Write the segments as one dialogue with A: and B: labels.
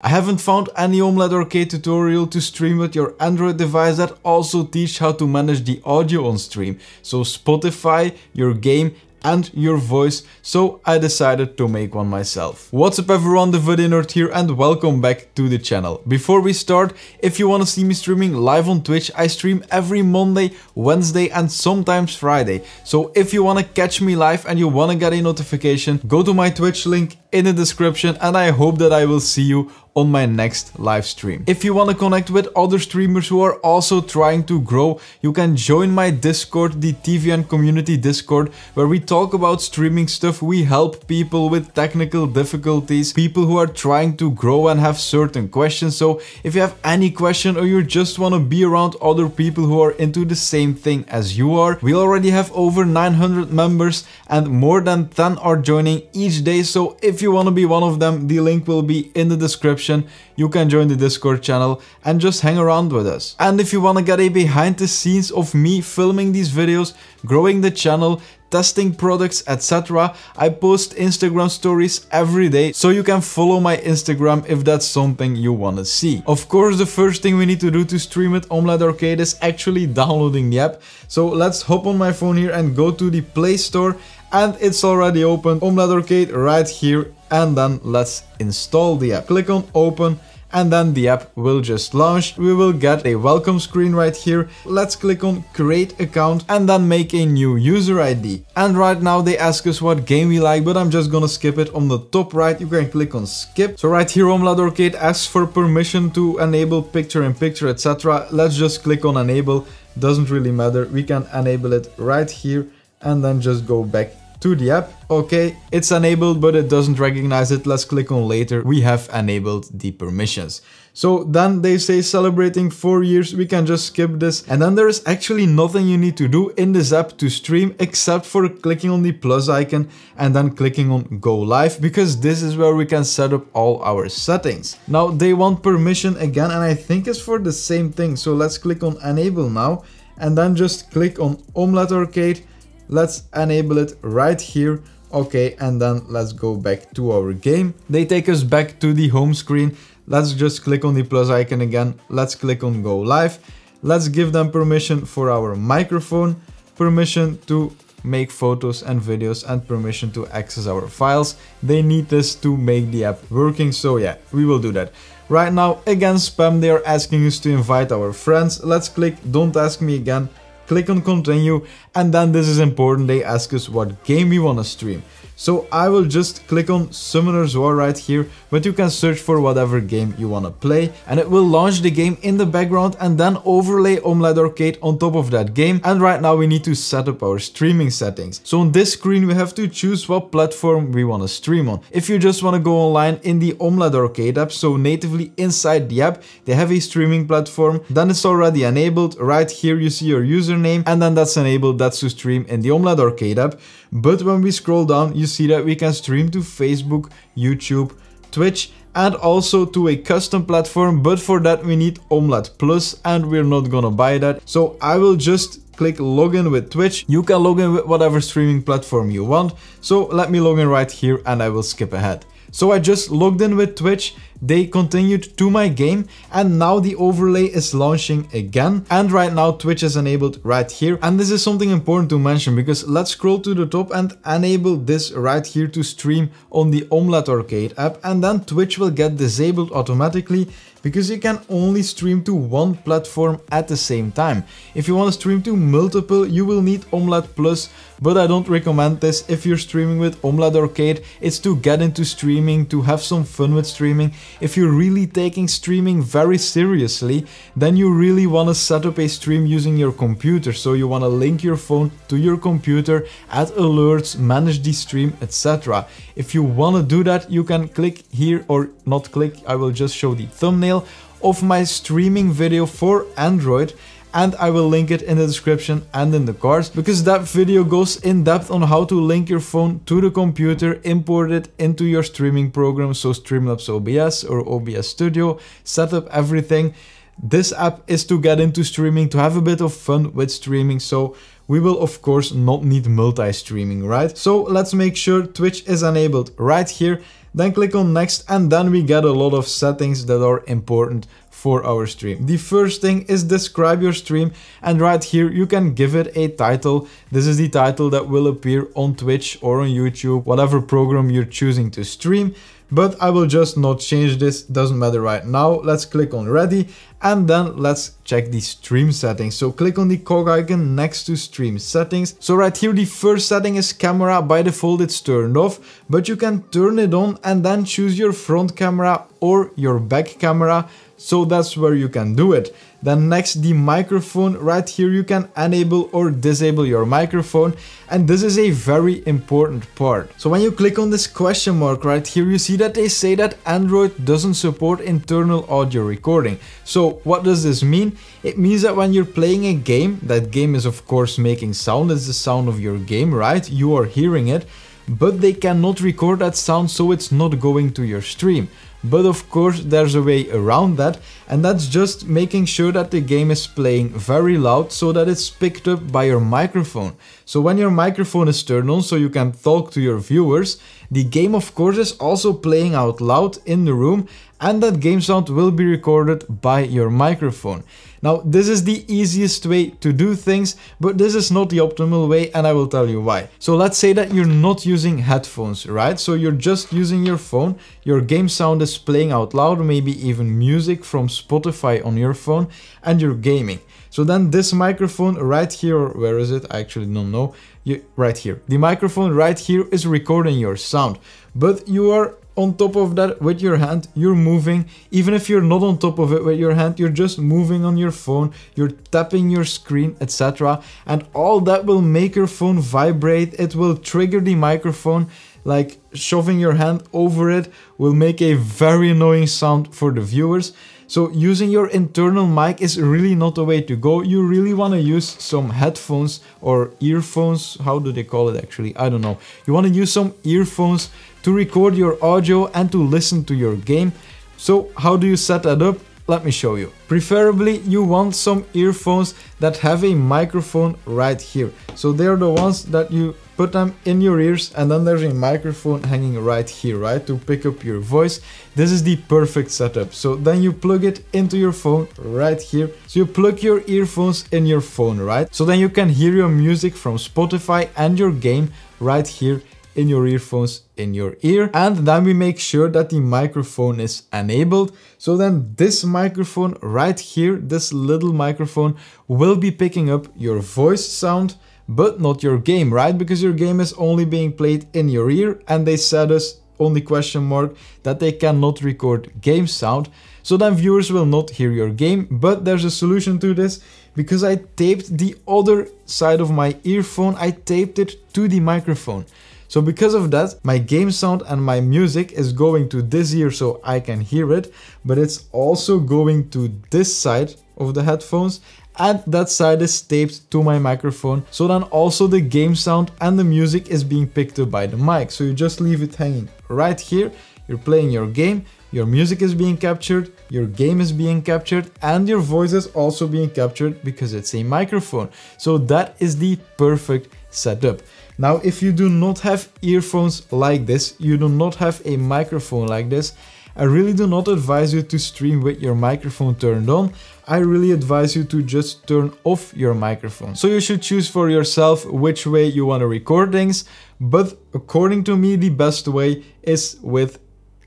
A: I haven't found any Omelette Arcade tutorial to stream with your Android device that also teach how to manage the audio on stream, so Spotify, your game and your voice, so I decided to make one myself. What's up everyone, the Video Nerd here and welcome back to the channel. Before we start, if you wanna see me streaming live on Twitch, I stream every Monday, Wednesday and sometimes Friday. So if you wanna catch me live and you wanna get a notification, go to my Twitch link in the description and I hope that I will see you on my next live stream. If you want to connect with other streamers who are also trying to grow, you can join my Discord, the TVN community Discord, where we talk about streaming stuff, we help people with technical difficulties, people who are trying to grow and have certain questions. So if you have any question or you just want to be around other people who are into the same thing as you are, we already have over 900 members and more than 10 are joining each day. So if you want to be one of them, the link will be in the description description. You can join the Discord channel and just hang around with us. And if you wanna get a behind the scenes of me filming these videos, growing the channel, testing products, etc. I post Instagram stories every day, so you can follow my Instagram if that's something you wanna see. Of course, the first thing we need to do to stream it Omelette Arcade is actually downloading the app. So let's hop on my phone here and go to the Play Store and it's already open. Omelette Arcade right here and then let's install the app. Click on open and then the app will just launch. We will get a welcome screen right here. Let's click on create account and then make a new user ID. And right now they ask us what game we like, but I'm just gonna skip it. On the top right, you can click on skip. So right here, Homelad Arcade asks for permission to enable picture in -picture, etc. Let's just click on enable. Doesn't really matter. We can enable it right here and then just go back to the app. Okay, it's enabled, but it doesn't recognize it. Let's click on later. We have enabled the permissions. So then they say celebrating four years, we can just skip this. And then there is actually nothing you need to do in this app to stream except for clicking on the plus icon and then clicking on go live because this is where we can set up all our settings. Now they want permission again and I think it's for the same thing. So let's click on enable now and then just click on Omelette Arcade Let's enable it right here. Okay, and then let's go back to our game. They take us back to the home screen. Let's just click on the plus icon again. Let's click on go live. Let's give them permission for our microphone, permission to make photos and videos and permission to access our files. They need this to make the app working, so yeah, we will do that. Right now, again spam, they are asking us to invite our friends. Let's click don't ask me again click on continue and then this is important, they ask us what game we wanna stream. So I will just click on Summoner's War right here, but you can search for whatever game you want to play and it will launch the game in the background and then overlay Omelette Arcade on top of that game. And right now we need to set up our streaming settings. So on this screen we have to choose what platform we want to stream on. If you just want to go online in the Omelette Arcade app, so natively inside the app, they have a streaming platform, then it's already enabled. Right here you see your username and then that's enabled, that's to stream in the Omelette Arcade app. But when we scroll down, you see that we can stream to Facebook, YouTube, Twitch and also to a custom platform, but for that we need Omelette Plus and we're not gonna buy that. So I will just click login with Twitch. You can login with whatever streaming platform you want. So let me log in right here and I will skip ahead. So I just logged in with Twitch they continued to my game and now the overlay is launching again. And right now Twitch is enabled right here. And this is something important to mention because let's scroll to the top and enable this right here to stream on the Omelette Arcade app. And then Twitch will get disabled automatically because you can only stream to one platform at the same time. If you want to stream to multiple, you will need Omelette Plus, but I don't recommend this if you're streaming with Omelette Arcade. It's to get into streaming, to have some fun with streaming. If you're really taking streaming very seriously, then you really want to set up a stream using your computer. So you want to link your phone to your computer, add alerts, manage the stream, etc. If you want to do that, you can click here or not click. I will just show the thumbnail of my streaming video for Android and I will link it in the description and in the cards because that video goes in depth on how to link your phone to the computer, import it into your streaming program, so Streamlabs OBS or OBS Studio, set up everything. This app is to get into streaming, to have a bit of fun with streaming, so we will of course not need multi-streaming, right? So let's make sure Twitch is enabled right here, then click on next and then we get a lot of settings that are important for our stream. The first thing is describe your stream and right here you can give it a title. This is the title that will appear on Twitch or on YouTube, whatever program you're choosing to stream but I will just not change this, doesn't matter right now. Let's click on ready and then let's check the stream settings. So click on the cog icon next to stream settings. So right here the first setting is camera, by default it's turned off, but you can turn it on and then choose your front camera or your back camera. So that's where you can do it. Then next the microphone right here you can enable or disable your microphone and this is a very important part. So when you click on this question mark right here you see that they say that Android doesn't support internal audio recording. So what does this mean? It means that when you're playing a game, that game is of course making sound, it's the sound of your game right, you are hearing it, but they cannot record that sound so it's not going to your stream. But of course there's a way around that and that's just making sure that the game is playing very loud so that it's picked up by your microphone. So when your microphone is turned on so you can talk to your viewers, the game of course is also playing out loud in the room and that game sound will be recorded by your microphone. Now this is the easiest way to do things, but this is not the optimal way and I will tell you why. So let's say that you're not using headphones, right? So you're just using your phone, your game sound is playing out loud, maybe even music from Spotify on your phone and you're gaming. So then this microphone right here, where is it? I actually don't know. You, right here. The microphone right here is recording your sound, but you are on top of that with your hand, you're moving. Even if you're not on top of it with your hand, you're just moving on your phone, you're tapping your screen, etc. And all that will make your phone vibrate, it will trigger the microphone, like shoving your hand over it will make a very annoying sound for the viewers. So using your internal mic is really not the way to go. You really want to use some headphones or earphones. How do they call it actually? I don't know. You want to use some earphones to record your audio and to listen to your game. So how do you set that up? Let me show you. Preferably you want some earphones that have a microphone right here. So they're the ones that you put them in your ears and then there's a microphone hanging right here, right, to pick up your voice. This is the perfect setup. So then you plug it into your phone right here. So you plug your earphones in your phone, right? So then you can hear your music from Spotify and your game right here in your earphones in your ear and then we make sure that the microphone is enabled so then this microphone right here this little microphone will be picking up your voice sound but not your game, right? Because your game is only being played in your ear and they said us only question mark that they cannot record game sound. So then viewers will not hear your game, but there's a solution to this because I taped the other side of my earphone, I taped it to the microphone. So because of that, my game sound and my music is going to this ear so I can hear it, but it's also going to this side of the headphones and that side is taped to my microphone. So then also the game sound and the music is being picked up by the mic. So you just leave it hanging right here. You're playing your game, your music is being captured, your game is being captured, and your voice is also being captured because it's a microphone. So that is the perfect setup. Now, if you do not have earphones like this, you do not have a microphone like this, I really do not advise you to stream with your microphone turned on, I really advise you to just turn off your microphone. So you should choose for yourself which way you want to record things, but according to me the best way is with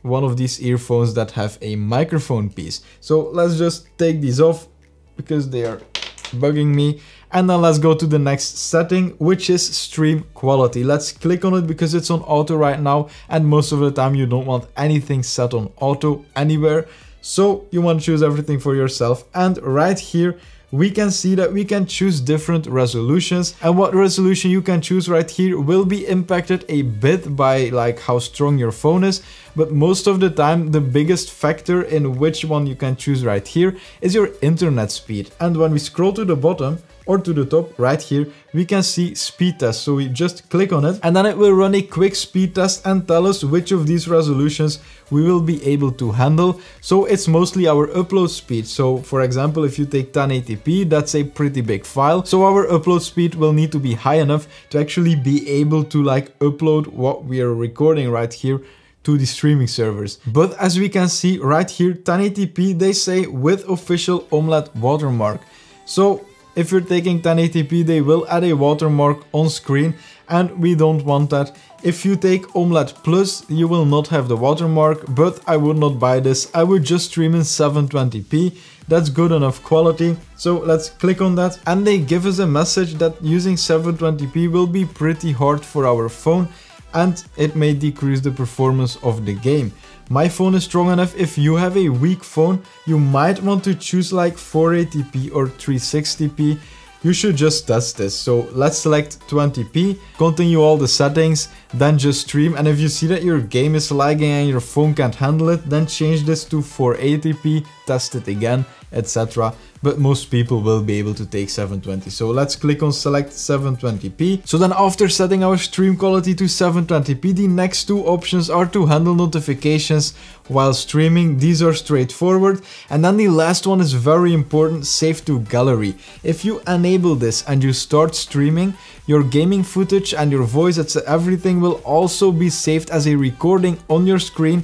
A: one of these earphones that have a microphone piece. So let's just take these off because they are bugging me and then let's go to the next setting, which is stream quality. Let's click on it because it's on auto right now. And most of the time you don't want anything set on auto anywhere. So you want to choose everything for yourself. And right here, we can see that we can choose different resolutions and what resolution you can choose right here will be impacted a bit by like how strong your phone is but most of the time the biggest factor in which one you can choose right here is your internet speed and when we scroll to the bottom or to the top right here, we can see speed test. So we just click on it and then it will run a quick speed test and tell us which of these resolutions we will be able to handle. So it's mostly our upload speed. So for example, if you take 1080p, that's a pretty big file. So our upload speed will need to be high enough to actually be able to like upload what we are recording right here to the streaming servers. But as we can see right here, 1080p, they say with official Omelette watermark. So if you're taking 1080p, they will add a watermark on screen and we don't want that. If you take Omelette Plus, you will not have the watermark, but I would not buy this. I would just stream in 720p. That's good enough quality. So let's click on that. And they give us a message that using 720p will be pretty hard for our phone and it may decrease the performance of the game. My phone is strong enough if you have a weak phone, you might want to choose like 480p or 360p. You should just test this. So let's select 20p, continue all the settings, then just stream. And if you see that your game is lagging and your phone can't handle it, then change this to 480p, test it again etc. But most people will be able to take 720. So let's click on select 720p. So then after setting our stream quality to 720p, the next two options are to handle notifications while streaming. These are straightforward. And then the last one is very important, save to gallery. If you enable this and you start streaming, your gaming footage and your voice, everything will also be saved as a recording on your screen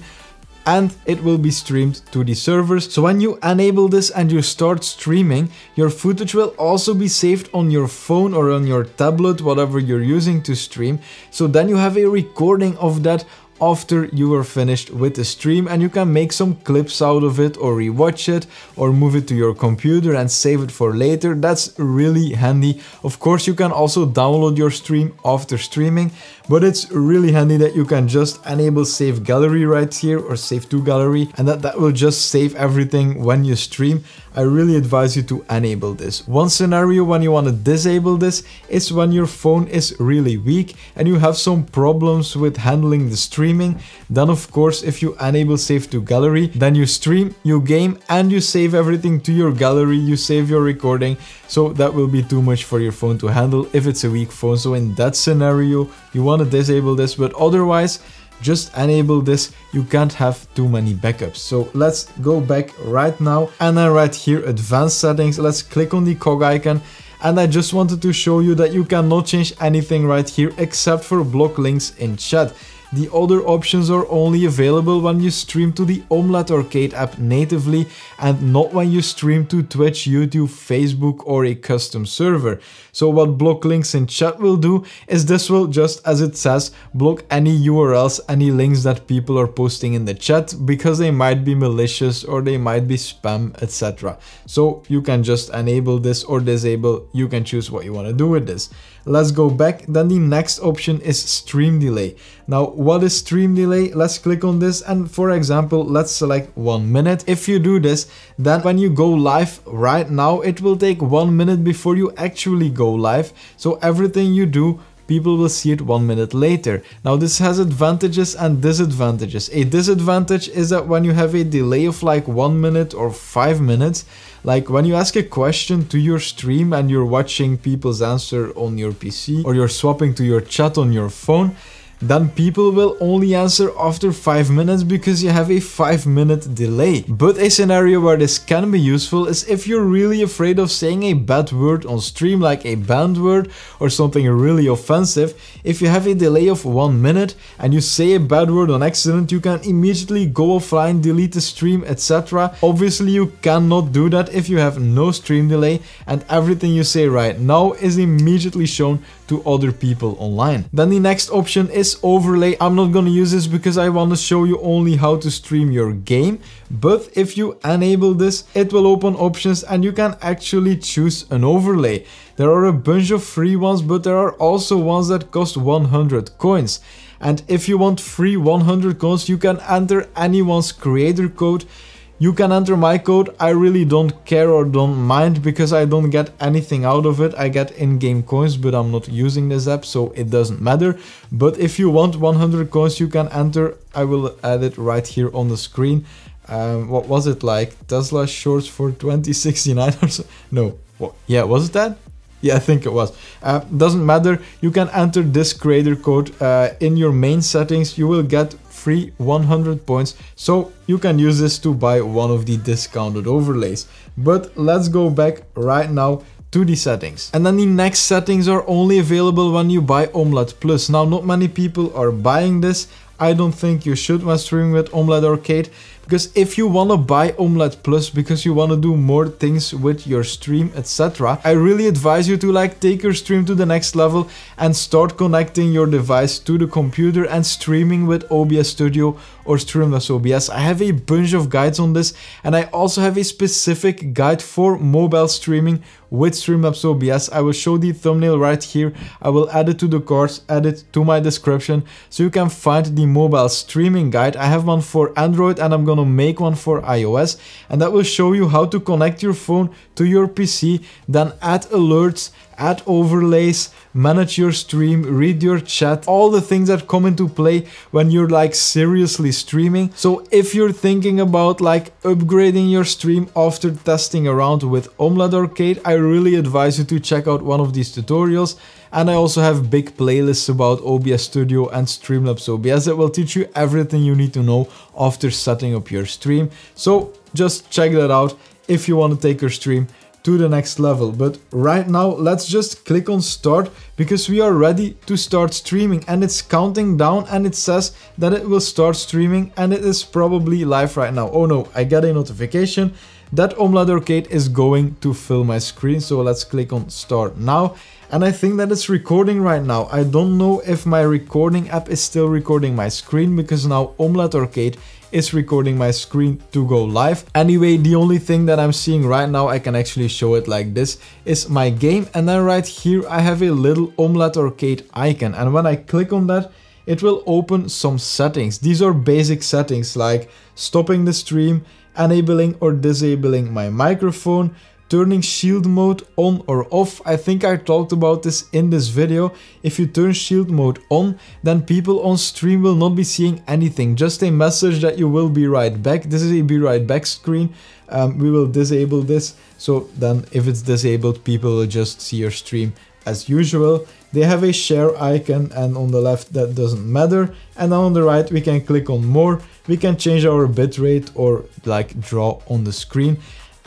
A: and it will be streamed to the servers. So when you enable this and you start streaming, your footage will also be saved on your phone or on your tablet, whatever you're using to stream. So then you have a recording of that after you are finished with the stream and you can make some clips out of it or rewatch it or move it to your computer and save it for later. That's really handy. Of course you can also download your stream after streaming but it's really handy that you can just enable save gallery right here or save to gallery and that, that will just save everything when you stream. I really advise you to enable this. One scenario when you want to disable this is when your phone is really weak and you have some problems with handling the stream streaming. Then of course, if you enable save to gallery, then you stream, you game, and you save everything to your gallery, you save your recording. So that will be too much for your phone to handle if it's a weak phone. So in that scenario, you want to disable this, but otherwise, just enable this you can't have too many backups so let's go back right now and then right here advanced settings let's click on the cog icon and I just wanted to show you that you cannot change anything right here except for block links in chat the other options are only available when you stream to the Omelette Arcade app natively and not when you stream to Twitch, YouTube, Facebook or a custom server. So what block links in chat will do is this will just as it says block any URLs, any links that people are posting in the chat because they might be malicious or they might be spam etc. So you can just enable this or disable, you can choose what you want to do with this. Let's go back, then the next option is stream delay. Now what is stream delay? Let's click on this and for example, let's select one minute. If you do this, then when you go live right now, it will take one minute before you actually go live. So everything you do people will see it one minute later. Now this has advantages and disadvantages. A disadvantage is that when you have a delay of like one minute or five minutes, like when you ask a question to your stream and you're watching people's answer on your PC or you're swapping to your chat on your phone, then people will only answer after 5 minutes because you have a 5 minute delay. But a scenario where this can be useful is if you're really afraid of saying a bad word on stream like a banned word or something really offensive, if you have a delay of 1 minute and you say a bad word on accident you can immediately go offline, delete the stream etc. Obviously you cannot do that if you have no stream delay and everything you say right now is immediately shown to other people online. Then the next option is this overlay, I'm not gonna use this because I wanna show you only how to stream your game. But if you enable this, it will open options and you can actually choose an overlay. There are a bunch of free ones, but there are also ones that cost 100 coins. And if you want free 100 coins, you can enter anyone's creator code you can enter my code, I really don't care or don't mind because I don't get anything out of it. I get in-game coins, but I'm not using this app, so it doesn't matter. But if you want 100 coins, you can enter. I will add it right here on the screen. Um, what was it like? Tesla shorts for 2069 or so? No, what? yeah, was it that? Yeah, I think it was. Uh, doesn't matter, you can enter this creator code uh, in your main settings. You will get free 100 points, so you can use this to buy one of the discounted overlays. But let's go back right now to the settings. And then the next settings are only available when you buy Omelette Plus. Now, not many people are buying this. I don't think you should when streaming with Omelette Arcade because if you wanna buy Omelette Plus because you wanna do more things with your stream, etc., I really advise you to like take your stream to the next level and start connecting your device to the computer and streaming with OBS Studio or Streamlabs I have a bunch of guides on this and I also have a specific guide for mobile streaming with Streamlabs OBS. I will show the thumbnail right here. I will add it to the course, add it to my description so you can find the mobile streaming guide. I have one for Android and I'm gonna make one for iOS and that will show you how to connect your phone to your PC, then add alerts add overlays, manage your stream, read your chat, all the things that come into play when you're like seriously streaming. So if you're thinking about like upgrading your stream after testing around with Omlad Arcade, I really advise you to check out one of these tutorials. And I also have big playlists about OBS Studio and Streamlabs OBS that will teach you everything you need to know after setting up your stream. So just check that out if you want to take your stream to the next level. But right now, let's just click on start because we are ready to start streaming and it's counting down and it says that it will start streaming and it is probably live right now. Oh no, I get a notification that Omelette Arcade is going to fill my screen. So let's click on start now. And I think that it's recording right now. I don't know if my recording app is still recording my screen because now Omelette Arcade is recording my screen to go live. Anyway, the only thing that I'm seeing right now, I can actually show it like this, is my game. And then right here, I have a little Omelette Arcade icon. And when I click on that, it will open some settings. These are basic settings like stopping the stream, enabling or disabling my microphone, turning shield mode on or off. I think I talked about this in this video. If you turn shield mode on, then people on stream will not be seeing anything, just a message that you will be right back. This is a be right back screen. Um, we will disable this. So then if it's disabled, people will just see your stream as usual. They have a share icon and on the left that doesn't matter. And on the right we can click on more. We can change our bitrate or like draw on the screen.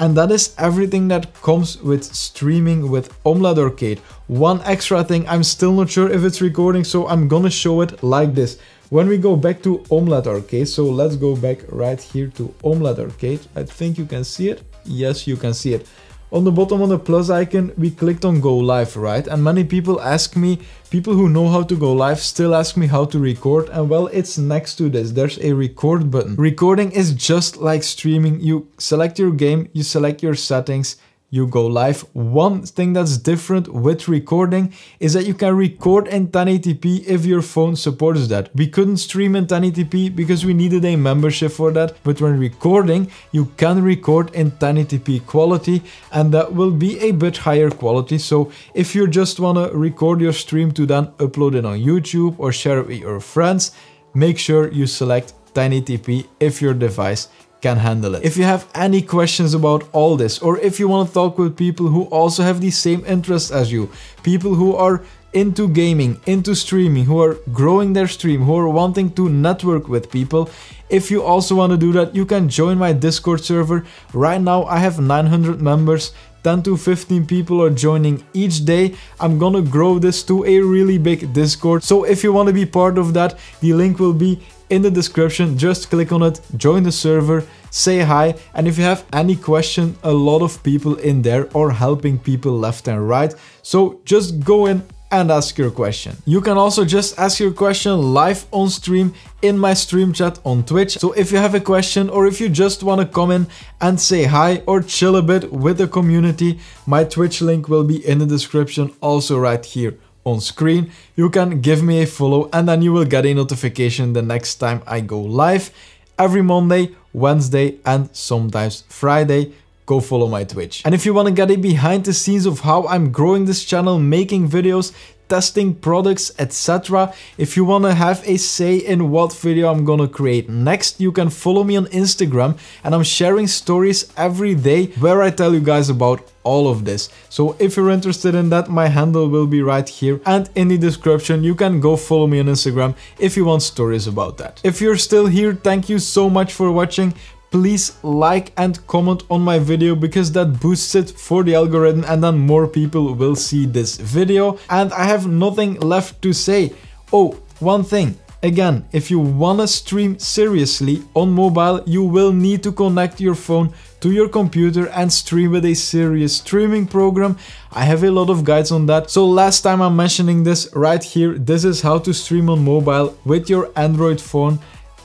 A: And that is everything that comes with streaming with Omelet Arcade. One extra thing, I'm still not sure if it's recording, so I'm gonna show it like this. When we go back to Omelet Arcade, so let's go back right here to Omelet Arcade. I think you can see it. Yes, you can see it. On the bottom on the plus icon, we clicked on go live, right? And many people ask me, people who know how to go live still ask me how to record and well, it's next to this, there's a record button. Recording is just like streaming, you select your game, you select your settings, you go live. One thing that's different with recording is that you can record in 1080p if your phone supports that. We couldn't stream in 1080p because we needed a membership for that, but when recording, you can record in 1080p quality and that will be a bit higher quality. So if you just wanna record your stream to then upload it on YouTube or share it with your friends, make sure you select 1080p if your device can handle it. If you have any questions about all this or if you want to talk with people who also have the same interests as you, people who are into gaming, into streaming, who are growing their stream, who are wanting to network with people. If you also want to do that, you can join my Discord server. Right now, I have 900 members. 10 to 15 people are joining each day. I'm gonna grow this to a really big Discord. So if you want to be part of that, the link will be in the description. Just click on it, join the server, say hi. And if you have any question, a lot of people in there are helping people left and right. So just go in and ask your question. You can also just ask your question live on stream in my stream chat on Twitch. So if you have a question or if you just want to come in and say hi or chill a bit with the community, my Twitch link will be in the description also right here on screen, you can give me a follow and then you will get a notification the next time I go live every Monday, Wednesday and sometimes Friday. Go follow my Twitch. And if you want to get a behind the scenes of how I'm growing this channel, making videos, testing products, etc. If you want to have a say in what video I'm gonna create next, you can follow me on Instagram and I'm sharing stories every day where I tell you guys about all of this. So if you're interested in that, my handle will be right here and in the description. You can go follow me on Instagram if you want stories about that. If you're still here, thank you so much for watching please like and comment on my video because that boosts it for the algorithm and then more people will see this video. And I have nothing left to say. Oh, one thing. Again, if you wanna stream seriously on mobile, you will need to connect your phone to your computer and stream with a serious streaming program. I have a lot of guides on that. So last time I'm mentioning this right here, this is how to stream on mobile with your Android phone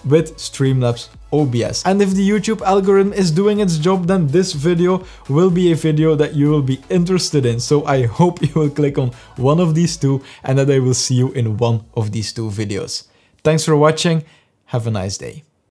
A: with Streamlabs OBS. And if the YouTube algorithm is doing its job, then this video will be a video that you will be interested in. So I hope you will click on one of these two and that I will see you in one of these two videos. Thanks for watching. Have a nice day.